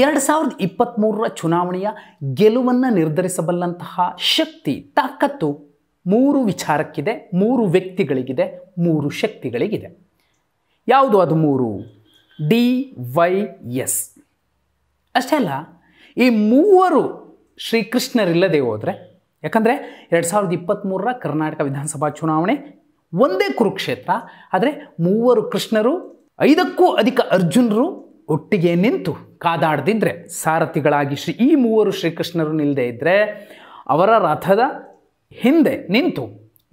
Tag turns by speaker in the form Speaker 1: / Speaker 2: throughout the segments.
Speaker 1: ಎರಡು ಸಾವಿರದ ಇಪ್ಪತ್ತ್ಮೂರರ ಚುನಾವಣೆಯ ಗೆಲುವನ್ನು ನಿರ್ಧರಿಸಬಲ್ಲಂತಹ ಶಕ್ತಿ ತಾಕತ್ತು ಮೂರು ವಿಚಾರಕ್ಕಿದೆ ಮೂರು ವ್ಯಕ್ತಿಗಳಿಗಿದೆ ಮೂರು ಶಕ್ತಿಗಳಿಗಿದೆ ಯಾವುದು ಅದು ಮೂರು ಡಿ ವೈ ಎಸ್ ಅಷ್ಟೇ ಅಲ್ಲ ಈ ಮೂವರು ಶ್ರೀಕೃಷ್ಣರಿಲ್ಲದೆ ಹೋದರೆ ಯಾಕಂದರೆ ಎರಡು ಸಾವಿರದ ಇಪ್ಪತ್ತ್ಮೂರರ ಕರ್ನಾಟಕ ವಿಧಾನಸಭಾ ಚುನಾವಣೆ ಒಂದೇ ಕುರುಕ್ಷೇತ್ರ ಆದರೆ ಮೂವರು ಕೃಷ್ಣರು ಐದಕ್ಕೂ ಅಧಿಕ ಅರ್ಜುನರು ಒಟ್ಟಿಗೆ ನಿಂತು ಕಾದಾಡದಿದ್ದರೆ ಸಾರಥಿಗಳಾಗಿ ಶ್ರೀ ಈ ಮೂವರು ಶ್ರೀಕೃಷ್ಣರು ನಿಲ್ಲದೆ ಇದ್ದರೆ ಅವರ ರಥದ ಹಿಂದೆ ನಿಂತು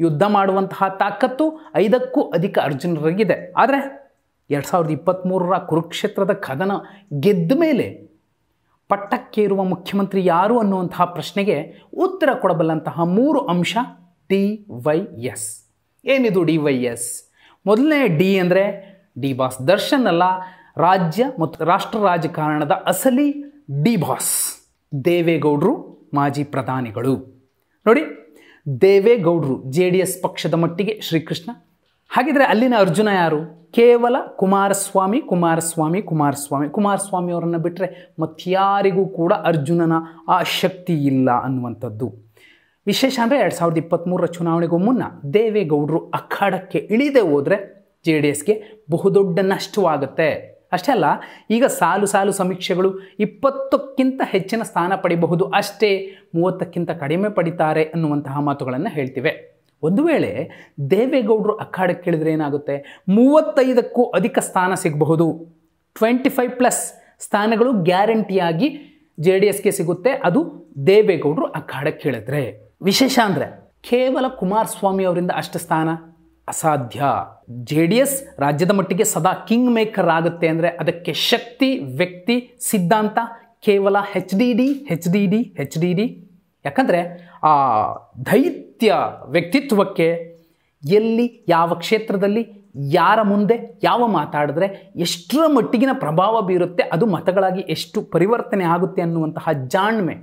Speaker 1: ಯುದ್ಧ ಮಾಡುವಂತಹ ತಾಕತ್ತು ಐದಕ್ಕೂ ಅಧಿಕ ಅರ್ಜುನರಿಗಿದೆ ಆದರೆ ಎರಡು ಸಾವಿರದ ಇಪ್ಪತ್ತ್ಮೂರರ ಕುರುಕ್ಷೇತ್ರದ ಕದನ ಗೆದ್ದ ಮೇಲೆ ಪಟ್ಟಕ್ಕೇರುವ ಮುಖ್ಯಮಂತ್ರಿ ಯಾರು ಅನ್ನುವಂತಹ ಪ್ರಶ್ನೆಗೆ ಉತ್ತರ ಕೊಡಬಲ್ಲಂತಹ ಮೂರು ಅಂಶ ಟಿ ವೈ ಎಸ್ ಏನಿದು ಡಿ ವೈ ಎಸ್ ಮೊದಲನೇ ಡಿ ಅಂದರೆ ಡಿ ಬಾಸ್ ದರ್ಶನ್ ಅಲ್ಲ ರಾಜ್ಯ ಮತ್ತು ರಾಷ್ಟ್ರ ರಾಜಕಾರಣದ ಅಸಲಿ ಬಾಸ್ ದೇವೇಗೌಡರು ಮಾಜಿ ಪ್ರಧಾನಿಗಳು ನೋಡಿ ದೇವೇಗೌಡರು ಜೆ ಡಿ ಎಸ್ ಪಕ್ಷದ ಮಟ್ಟಿಗೆ ಶ್ರೀಕೃಷ್ಣ ಹಾಗಿದ್ರೆ ಅಲ್ಲಿನ ಅರ್ಜುನ ಯಾರು ಕೇವಲ ಕುಮಾರಸ್ವಾಮಿ ಕುಮಾರಸ್ವಾಮಿ ಕುಮಾರಸ್ವಾಮಿ ಕುಮಾರಸ್ವಾಮಿ ಅವರನ್ನು ಬಿಟ್ಟರೆ ಮತ್ತ್ಯಾರಿಗೂ ಕೂಡ ಅರ್ಜುನನ ಆ ಶಕ್ತಿ ಇಲ್ಲ ಅನ್ನುವಂಥದ್ದು ವಿಶೇಷ ಅಂದರೆ ಎರಡು ಸಾವಿರದ ಇಪ್ಪತ್ತ್ಮೂರರ ಚುನಾವಣೆಗೂ ಮುನ್ನ ದೇವೇಗೌಡರು ಅಖಾಡಕ್ಕೆ ಇಳಿದೇ ಹೋದರೆ ಜೆ ಡಿ ಎಸ್ಗೆ ಬಹುದೊಡ್ಡ ನಷ್ಟವಾಗುತ್ತೆ ಅಷ್ಟೇ ಅಲ್ಲ ಈಗ ಸಾಲು ಸಾಲು ಸಮೀಕ್ಷೆಗಳು ಇಪ್ಪತ್ತಕ್ಕಿಂತ ಹೆಚ್ಚಿನ ಸ್ಥಾನ ಪಡಿಬಹುದು ಅಷ್ಟೇ ಮೂವತ್ತಕ್ಕಿಂತ ಕಡಿಮೆ ಪಡಿತಾರೆ ಅನ್ನುವಂತಹ ಮಾತುಗಳನ್ನು ಹೇಳ್ತಿವೆ ಒಂದು ವೇಳೆ ದೇವೇಗೌಡರು ಕೇಳಿದರೆ ಏನಾಗುತ್ತೆ ಮೂವತ್ತೈದಕ್ಕೂ ಅಧಿಕ ಸ್ಥಾನ ಸಿಗಬಹುದು ಟ್ವೆಂಟಿ ಫೈವ್ ಪ್ಲಸ್ ಸ್ಥಾನಗಳು ಗ್ಯಾರಂಟಿಯಾಗಿ ಜೆ ಡಿ ಎಸ್ಗೆ ಸಿಗುತ್ತೆ ಅದು ದೇವೇಗೌಡರು ಕೇಳಿದ್ರೆ ವಿಶೇಷ ಅಂದರೆ ಕೇವಲ ಕುಮಾರಸ್ವಾಮಿ ಅವರಿಂದ ಅಷ್ಟು ಸ್ಥಾನ ಅಸಾಧ್ಯ ಜೆ ಡಿ ಎಸ್ ರಾಜ್ಯದ ಮಟ್ಟಿಗೆ ಸದಾ ಕಿಂಗ್ ಮೇಕರ್ ಆಗುತ್ತೆ ಅಂದರೆ ಅದಕ್ಕೆ ಶಕ್ತಿ ವ್ಯಕ್ತಿ ಸಿದ್ಧಾಂತ ಕೇವಲ H D D H D D H D D ಯಾಕಂದರೆ ಆ ದೈತ್ಯ ವ್ಯಕ್ತಿತ್ವಕ್ಕೆ ಎಲ್ಲಿ ಯಾವ ಕ್ಷೇತ್ರದಲ್ಲಿ ಯಾರ ಮುಂದೆ ಯಾವ ಮಾತಾಡಿದ್ರೆ ಎಷ್ಟರ ಮಟ್ಟಿಗಿನ ಪ್ರಭಾವ ಬೀರುತ್ತೆ ಅದು ಮತಗಳಾಗಿ ಎಷ್ಟು ಪರಿವರ್ತನೆ ಆಗುತ್ತೆ ಅನ್ನುವಂತಹ ಜಾಣ್ಮೆ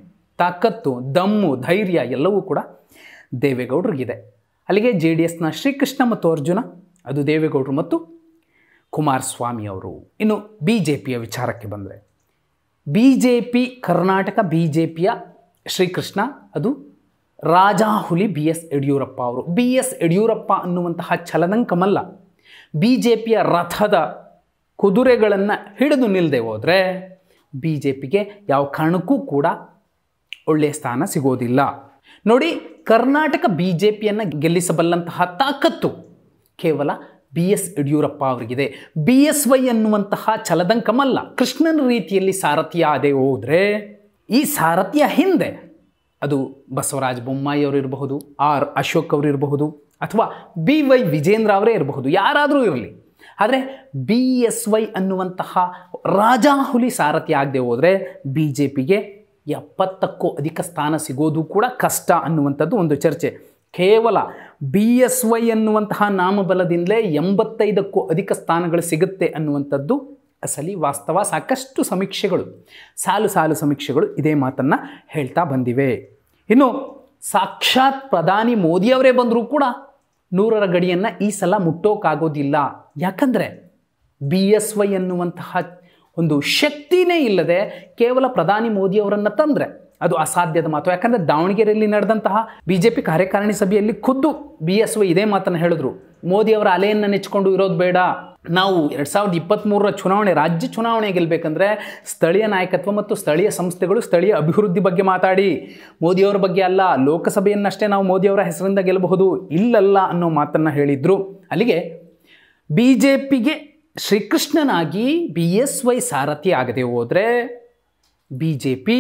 Speaker 1: ತಾಕತ್ತು ದಮ್ಮು ಧೈರ್ಯ ಎಲ್ಲವೂ ಕೂಡ ದೇವೇಗೌಡರಿಗಿದೆ ಅಲ್ಲಿಗೆ ಜೆ ಡಿ ಎಸ್ನ ಶ್ರೀಕೃಷ್ಣ ಮತ್ತು ಅರ್ಜುನ ಅದು ದೇವೇಗೌಡರು ಮತ್ತು ಕುಮಾರಸ್ವಾಮಿ ಅವರು ಇನ್ನು ಬಿ ಜೆ ಪಿಯ ವಿಚಾರಕ್ಕೆ ಬಂದರೆ B J P Karnataka B J ಪಿಯ ಶ್ರೀಕೃಷ್ಣ ಅದು ರಾಜಾಹುಲಿ ಬಿ ಎಸ್ ಯಡಿಯೂರಪ್ಪ ಅವರು ಬಿ ಎಸ್ ಯಡಿಯೂರಪ್ಪ ಅನ್ನುವಂತಹ ಚಲನಂಕಮಲ್ಲ ಬಿ ಜೆ ಪಿಯ ರಥದ ಕುದುರೆಗಳನ್ನು ಹಿಡಿದು ನಿಲ್ಲದೆ ಹೋದರೆ ಬಿ ಜೆ ಪಿಗೆ ಯಾವ ಕಾರಣಕ್ಕೂ ಕೂಡ ಒಳ್ಳೆಯ ಸ್ಥಾನ ಸಿಗೋದಿಲ್ಲ ನೋಡಿ ಕರ್ನಾಟಕ ಬಿ ಜೆ ಪಿಯನ್ನು ಗೆಲ್ಲಿಸಬಲ್ಲಂತಹ ತಾಕತ್ತು ಕೇವಲ ಬಿ ಎಸ್ ಯಡಿಯೂರಪ್ಪ ಅವರಿಗಿದೆ ಬಿ ಎಸ್ ವೈ ಅನ್ನುವಂತಹ ಛಲದಂಕಮಲ್ಲ ಕೃಷ್ಣನ ರೀತಿಯಲ್ಲಿ ಸಾರಥ್ಯ ಅದೇ ಹೋದರೆ ಈ ಸಾರಥ್ಯ ಹಿಂದೆ ಅದು ಬಸವರಾಜ ಬೊಮ್ಮಾಯಿ ಅವರು ಇರಬಹುದು ಆರ್ ಅಶೋಕ್ ಅವರು ಇರಬಹುದು ಅಥವಾ ಬಿ ವೈ ವಿಜೇಂದ್ರ ಅವರೇ ಇರಬಹುದು ಯಾರಾದರೂ ಇರಲಿ ಆದರೆ ಬಿ ಎಸ್ ವೈ ಅನ್ನುವಂತಹ ರಾಜಾಹುಲಿ ಸಾರಥಿ ಆಗದೆ ಹೋದರೆ ಬಿ ಜೆ ಪಿಗೆ ಎಪ್ಪತ್ತಕ್ಕೂ ಅಧಿಕ ಸ್ಥಾನ ಸಿಗೋದು ಕೂಡ ಕಷ್ಟ ಅನ್ನುವಂಥದ್ದು ಒಂದು ಚರ್ಚೆ ಕೇವಲ ಬಿ ಎಸ್ ವೈ ಅನ್ನುವಂತಹ ನಾಮಬಲದಿಂದಲೇ ಎಂಬತ್ತೈದಕ್ಕೂ ಅಧಿಕ ಸ್ಥಾನಗಳು ಸಿಗುತ್ತೆ ಅನ್ನುವಂಥದ್ದು ಅಸಲಿ ವಾಸ್ತವ ಸಾಕಷ್ಟು ಸಮೀಕ್ಷೆಗಳು ಸಾಲು ಸಾಲು ಸಮೀಕ್ಷೆಗಳು ಇದೇ ಮಾತನ್ನು ಹೇಳ್ತಾ ಬಂದಿವೆ ಇನ್ನು ಸಾಕ್ಷಾತ್ ಪ್ರಧಾನಿ ಮೋದಿಯವರೇ ಬಂದರೂ ಕೂಡ ನೂರರ ಗಡಿಯನ್ನು ಈ ಸಲ ಮುಟ್ಟೋಕ್ಕಾಗೋದಿಲ್ಲ ಯಾಕಂದರೆ ಬಿ ಎಸ್ ವೈ ಅನ್ನುವಂತಹ ಒಂದು ಶಕ್ತಿನೇ ಇಲ್ಲದೆ ಕೇವಲ ಪ್ರಧಾನಿ ಮೋದಿಯವರನ್ನು ತಂದರೆ ಅದು ಅಸಾಧ್ಯದ ಮಾತು ಯಾಕಂದರೆ ದಾವಣಗೆರೆಯಲ್ಲಿ ನಡೆದಂತಹ ಬಿ ಜೆ ಪಿ ಕಾರ್ಯಕಾರಿಣಿ ಸಭೆಯಲ್ಲಿ ಖುದ್ದು ಬಿ ಎಸ್ ವೈ ಇದೇ ಮಾತನ್ನು ಹೇಳಿದ್ರು ಮೋದಿಯವರ ಅಲೆಯನ್ನು ನೆಚ್ಚಿಕೊಂಡು ಇರೋದು ಬೇಡ ನಾವು ಎರಡು ಸಾವಿರದ ಇಪ್ಪತ್ತ್ಮೂರರ ಚುನಾವಣೆ ರಾಜ್ಯ ಚುನಾವಣೆ ಗೆಲ್ಲಬೇಕಂದ್ರೆ ಸ್ಥಳೀಯ ನಾಯಕತ್ವ ಮತ್ತು ಸ್ಥಳೀಯ ಸಂಸ್ಥೆಗಳು ಸ್ಥಳೀಯ ಅಭಿವೃದ್ಧಿ ಬಗ್ಗೆ ಮಾತಾಡಿ ಮೋದಿಯವರ ಬಗ್ಗೆ ಅಲ್ಲ ಲೋಕಸಭೆಯನ್ನಷ್ಟೇ ನಾವು ಮೋದಿಯವರ ಹೆಸರಿಂದ ಗೆಲ್ಲಬಹುದು ಇಲ್ಲಲ್ಲ ಅನ್ನೋ ಮಾತನ್ನು ಹೇಳಿದರು ಅಲ್ಲಿಗೆ ಬಿ ಜೆ ಪಿಗೆ ಶ್ರೀಕೃಷ್ಣನಾಗಿ ಬಿ ಎಸ್ ವೈ ಸಾರಥಿ ಆಗದೆ ಹೋದರೆ ಬಿ ಜೆ ಪಿ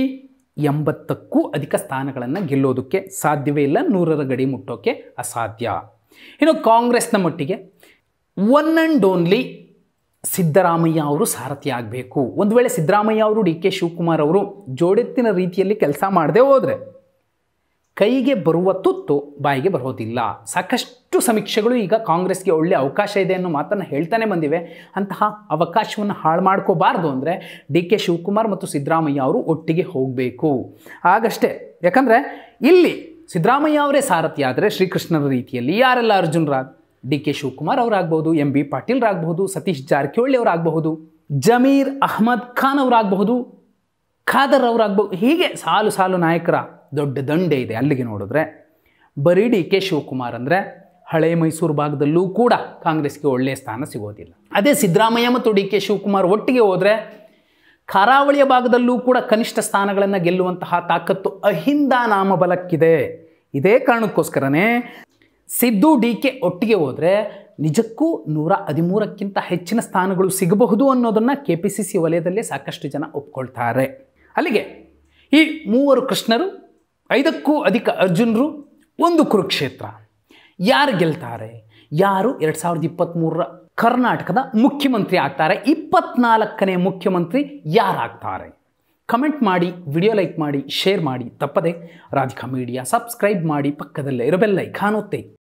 Speaker 1: ಎಂಬತ್ತಕ್ಕೂ ಅಧಿಕ ಸ್ಥಾನಗಳನ್ನು ಗೆಲ್ಲೋದಕ್ಕೆ ಸಾಧ್ಯವೇ ಇಲ್ಲ ನೂರರ ಗಡಿ ಮುಟ್ಟೋಕ್ಕೆ ಅಸಾಧ್ಯ ಇನ್ನು ಕಾಂಗ್ರೆಸ್ನ ಮಟ್ಟಿಗೆ ಒನ್ ಆ್ಯಂಡ್ ಓನ್ಲಿ ಸಿದ್ದರಾಮಯ್ಯ ಅವರು ಸಾರಥಿ ಆಗಬೇಕು ಒಂದು ವೇಳೆ ಸಿದ್ದರಾಮಯ್ಯ ಅವರು ಡಿ ಕೆ ಶಿವಕುಮಾರ್ ಅವರು ಜೋಡೆತ್ತಿನ ರೀತಿಯಲ್ಲಿ ಕೆಲಸ ಮಾಡದೆ ಹೋದರೆ ಕೈಗೆ ಬರುವ ತುತ್ತು ಬಾಯಿಗೆ ಬರೋದಿಲ್ಲ ಸಾಕಷ್ಟು ಸಮೀಕ್ಷೆಗಳು ಈಗ ಕಾಂಗ್ರೆಸ್ಗೆ ಒಳ್ಳೆ ಅವಕಾಶ ಇದೆ ಅನ್ನೋ ಮಾತನ್ನು ಹೇಳ್ತಾನೆ ಬಂದಿವೆ ಅಂತಹ ಅವಕಾಶವನ್ನು ಹಾಳು ಮಾಡ್ಕೋಬಾರ್ದು ಅಂದರೆ ಡಿ ಕೆ ಶಿವಕುಮಾರ್ ಮತ್ತು ಸಿದ್ದರಾಮಯ್ಯ ಅವರು ಒಟ್ಟಿಗೆ ಹೋಗಬೇಕು ಆಗಷ್ಟೇ ಯಾಕಂದರೆ ಇಲ್ಲಿ ಸಿದ್ದರಾಮಯ್ಯ ಅವರೇ ಸಾರಥಿ ಆದರೆ ಶ್ರೀಕೃಷ್ಣರ ರೀತಿಯಲ್ಲಿ ಯಾರೆಲ್ಲ ಅರ್ಜುನರಾಗ ಡಿ ಕೆ ಶಿವಕುಮಾರ್ ಅವರಾಗ್ಬೋದು ಎಂ ಬಿ ಪಾಟೀಲ್ರಾಗ್ಬಹುದು ಸತೀಶ್ ಜಾರಕಿಹೊಳಿ ಅವರಾಗಬಹುದು ಜಮೀರ್ ಅಹ್ಮದ್ ಖಾನ್ ಅವರಾಗಬಹುದು ಖಾದರ್ ಆಗ್ಬೋದು ಹೀಗೆ ಸಾಲು ಸಾಲು ನಾಯಕರ ದೊಡ್ಡ ದಂಡೆ ಇದೆ ಅಲ್ಲಿಗೆ ನೋಡಿದ್ರೆ ಬರೀ ಡಿ ಕೆ ಶಿವಕುಮಾರ್ ಅಂದರೆ ಹಳೆ ಮೈಸೂರು ಭಾಗದಲ್ಲೂ ಕೂಡ ಕಾಂಗ್ರೆಸ್ಗೆ ಒಳ್ಳೆಯ ಸ್ಥಾನ ಸಿಗೋದಿಲ್ಲ ಅದೇ ಸಿದ್ದರಾಮಯ್ಯ ಮತ್ತು ಡಿ ಕೆ ಶಿವಕುಮಾರ್ ಒಟ್ಟಿಗೆ ಹೋದರೆ ಕರಾವಳಿಯ ಭಾಗದಲ್ಲೂ ಕೂಡ ಕನಿಷ್ಠ ಸ್ಥಾನಗಳನ್ನು ಗೆಲ್ಲುವಂತಹ ತಾಕತ್ತು ಅಹಿಂದ ನಾಮಬಲಕ್ಕಿದೆ ಇದೇ ಕಾರಣಕ್ಕೋಸ್ಕರನೇ ಸಿದ್ದು ಡಿ ಕೆ ಒಟ್ಟಿಗೆ ಹೋದರೆ ನಿಜಕ್ಕೂ ನೂರ ಹದಿಮೂರಕ್ಕಿಂತ ಹೆಚ್ಚಿನ ಸ್ಥಾನಗಳು ಸಿಗಬಹುದು ಅನ್ನೋದನ್ನು ಕೆ ಪಿ ಸಿ ಸಿ ವಲಯದಲ್ಲಿ ಸಾಕಷ್ಟು ಜನ ಒಪ್ಕೊಳ್ತಾರೆ ಅಲ್ಲಿಗೆ ಈ ಮೂವರು ಕೃಷ್ಣರು ಐದಕ್ಕೂ ಅಧಿಕ ಅರ್ಜುನರು ಒಂದು ಕುರುಕ್ಷೇತ್ರ ಯಾರು ಗೆಲ್ತಾರೆ ಯಾರು ಎರಡು ಸಾವಿರದ ಇಪ್ಪತ್ತ್ಮೂರರ ಕರ್ನಾಟಕದ ಮುಖ್ಯಮಂತ್ರಿ ಆಗ್ತಾರೆ ಇಪ್ಪತ್ನಾಲ್ಕನೇ ಮುಖ್ಯಮಂತ್ರಿ ಯಾರಾಗ್ತಾರೆ ಕಮೆಂಟ್ ಮಾಡಿ ವಿಡಿಯೋ ಲೈಕ್ ಮಾಡಿ ಶೇರ್ ಮಾಡಿ ತಪ್ಪದೆ ರಾಧಿಕಾ ಮೀಡಿಯಾ ಸಬ್ಸ್ಕ್ರೈಬ್ ಮಾಡಿ ಪಕ್ಕದಲ್ಲೇ ಇರಬೆಲ್ಲೈ ಖಾನುತ್ತೆ